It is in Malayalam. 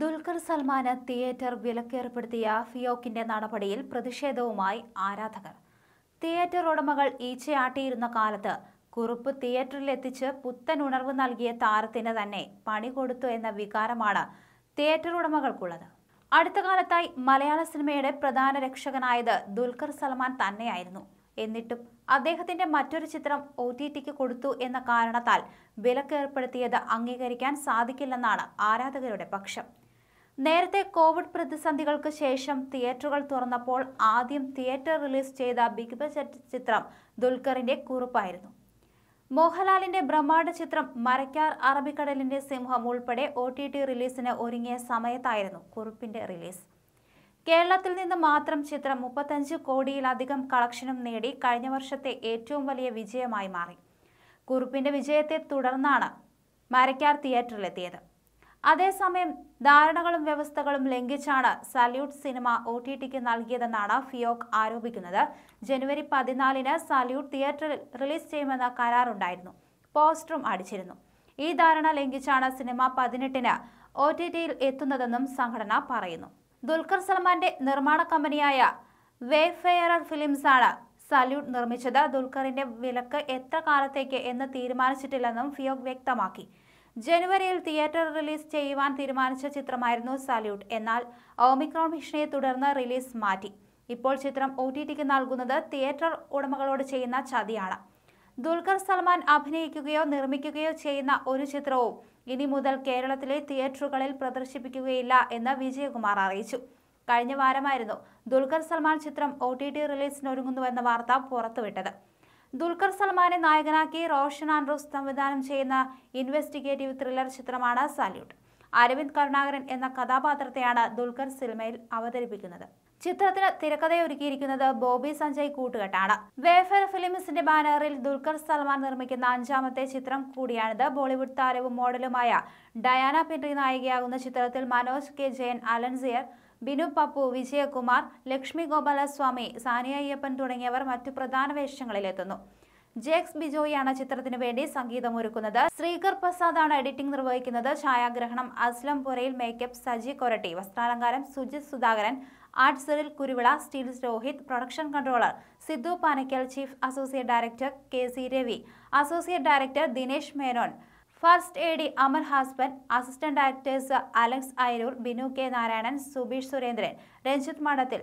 ദുൽഖർ സൽമാന് തിയേറ്റർ വിലക്കേർപ്പെടുത്തിയ ഫിയോക്കിന്റെ നടപടിയിൽ പ്രതിഷേധവുമായി ആരാധകർ തിയേറ്റർ ഉടമകൾ ഈച്ചയാട്ടിയിരുന്ന കാലത്ത് കുറുപ്പ് തിയേറ്ററിലെത്തിച്ച് പുത്തൻ ഉണർവ് നൽകിയ താരത്തിന് തന്നെ പണി കൊടുത്തു എന്ന വികാരമാണ് തിയേറ്റർ ഉടമകൾക്കുള്ളത് അടുത്ത കാലത്തായി മലയാള സിനിമയുടെ പ്രധാന രക്ഷകനായത് ദുൽഖർ സൽമാൻ തന്നെയായിരുന്നു എന്നിട്ടും അദ്ദേഹത്തിന്റെ മറ്റൊരു ചിത്രം ഒ ടി ടിക്ക് കൊടുത്തു എന്ന കാരണത്താൽ വിലക്കേർപ്പെടുത്തിയത് അംഗീകരിക്കാൻ സാധിക്കില്ലെന്നാണ് ആരാധകരുടെ പക്ഷം നേരത്തെ കോവിഡ് പ്രതിസന്ധികൾക്ക് ശേഷം തിയേറ്ററുകൾ തുറന്നപ്പോൾ ആദ്യം തിയേറ്റർ റിലീസ് ചെയ്ത ബിഗ് ബജറ്റ് ചിത്രം ദുൽഖറിന്റെ കുറിപ്പായിരുന്നു മോഹൻലാലിന്റെ ബ്രഹ്മാണ്ഡ ചിത്രം മരക്കാർ അറബിക്കടലിന്റെ സിംഹം ഉൾപ്പെടെ ഒ ടി ടി റിലീസിന് ഒരുങ്ങിയ സമയത്തായിരുന്നു കുറിപ്പിന്റെ റിലീസ് കേരളത്തിൽ നിന്ന് മാത്രം ചിത്രം മുപ്പത്തഞ്ച് കോടിയിലധികം കളക്ഷനും നേടി കഴിഞ്ഞ വർഷത്തെ ഏറ്റവും വലിയ വിജയമായി മാറി കുറുപ്പിന്റെ വിജയത്തെ തുടർന്നാണ് മരക്കാർ തിയേറ്ററിലെത്തിയത് അതേസമയം ധാരണകളും വ്യവസ്ഥകളും ലംഘിച്ചാണ് സല്യൂട്ട് സിനിമ ഒ ടി ടിക്ക് നൽകിയതെന്നാണ് ഫിയോക് ആരോപിക്കുന്നത് ജനുവരി പതിനാലിന് സല്യൂട്ട് തിയേറ്ററിൽ റിലീസ് ചെയ്യുമെന്ന കരാറുണ്ടായിരുന്നു പോസ്റ്ററും അടിച്ചിരുന്നു ഈ ധാരണ ലംഘിച്ചാണ് സിനിമ പതിനെട്ടിന് ഒ ടി ടിയിൽ എത്തുന്നതെന്നും സംഘടന പറയുന്നു ദുൽഖർ സൽമാന്റെ നിർമ്മാണ കമ്പനിയായ വേഫെയറർ ഫിലിംസാണ് സല്യൂട്ട് നിർമ്മിച്ചത് ദുൽഖറിന്റെ വിലക്ക് എത്ര കാലത്തേക്ക് എന്ന് തീരുമാനിച്ചിട്ടില്ലെന്നും ഫിയോഗ് വ്യക്തമാക്കി ജനുവരിയിൽ തിയേറ്റർ റിലീസ് ചെയ്യുവാൻ തീരുമാനിച്ച ചിത്രമായിരുന്നു സല്യൂട്ട് എന്നാൽ ഓമിക്രോൺ ഭീഷണിയെ തുടർന്ന് റിലീസ് മാറ്റി ഇപ്പോൾ ചിത്രം ഒ നൽകുന്നത് തിയേറ്റർ ഉടമകളോട് ചെയ്യുന്ന ചതിയാണ് ദുൽഖർ സൽമാൻ അഭിനയിക്കുകയോ നിർമ്മിക്കുകയോ ചെയ്യുന്ന ഒരു ചിത്രവും ഇനി മുതൽ കേരളത്തിലെ തിയേറ്ററുകളിൽ പ്രദർശിപ്പിക്കുകയില്ല എന്ന് വിജയകുമാർ അറിയിച്ചു കഴിഞ്ഞ വാരമായിരുന്നു ദുൽഖർ സൽമാൻ ചിത്രം ഒ ടി ടി റിലീസിനൊരുങ്ങുന്നുവെന്ന വാർത്ത പുറത്തുവിട്ടത് ദുൽഖർ സൽമാനെ നായകനാക്കി റോഷൻ ആൻഡ്രൂസ് സംവിധാനം ചെയ്യുന്ന ഇൻവെസ്റ്റിഗേറ്റീവ് ത്രില്ലർ ചിത്രമാണ് സാല്യൂട്ട് അരവിന്ദ് കരുണാകരൻ എന്ന കഥാപാത്രത്തെയാണ് ദുൽഖർ സിനിമയിൽ അവതരിപ്പിക്കുന്നത് ചിത്രത്തിന് തിരക്കഥയൊരുക്കിയിരിക്കുന്നത് ബോബി സഞ്ജയ് കൂട്ടുകെട്ടാണ് വേഫർ ഫിലിംസിന്റെ ബാനറിൽ ദുൽഖർ സൽമാൻ നിർമ്മിക്കുന്ന അഞ്ചാമത്തെ ചിത്രം കൂടിയാണിത് ബോളിവുഡ് താരവും മോഡലുമായ ഡയാന പിൻട്രി നായികയാകുന്ന ചിത്രത്തിൽ മനോജ് കെ ജയൻ അലൻസിയർ ബിനു പപ്പു വിജയകുമാർ ലക്ഷ്മി ഗോപാലസ്വാമി സാനിയ അയ്യപ്പൻ തുടങ്ങിയവർ മറ്റു പ്രധാന വേഷങ്ങളിലെത്തുന്നു ജേക്സ് ബിജോയിയാണ് ചിത്രത്തിനു വേണ്ടി സംഗീതം ഒരുക്കുന്നത് ശ്രീകർ ആണ് എഡിറ്റിംഗ് നിർവഹിക്കുന്നത് ഛായാഗ്രഹണം അസ്ലം പുരയിൽ മേക്കപ്പ് സജി കൊരട്ടി വസ്ത്രാലങ്കാരം Sujith Sudhakaran art Cyril Kuruvila stills Rohit production controller Sidhu Panakkal chief associate director K C Ravi associate director Dinesh Menon first A D Amar ഹാസ്ബൻഡ് അസിസ്റ്റന്റ് ഡയറക്ടേഴ്സ് അലക്സ് അയരൂർ ബിനു കെ നാരായണൻ സുബീഷ് സുരേന്ദ്രൻ രഞ്ജിത്ത് മഠത്തിൽ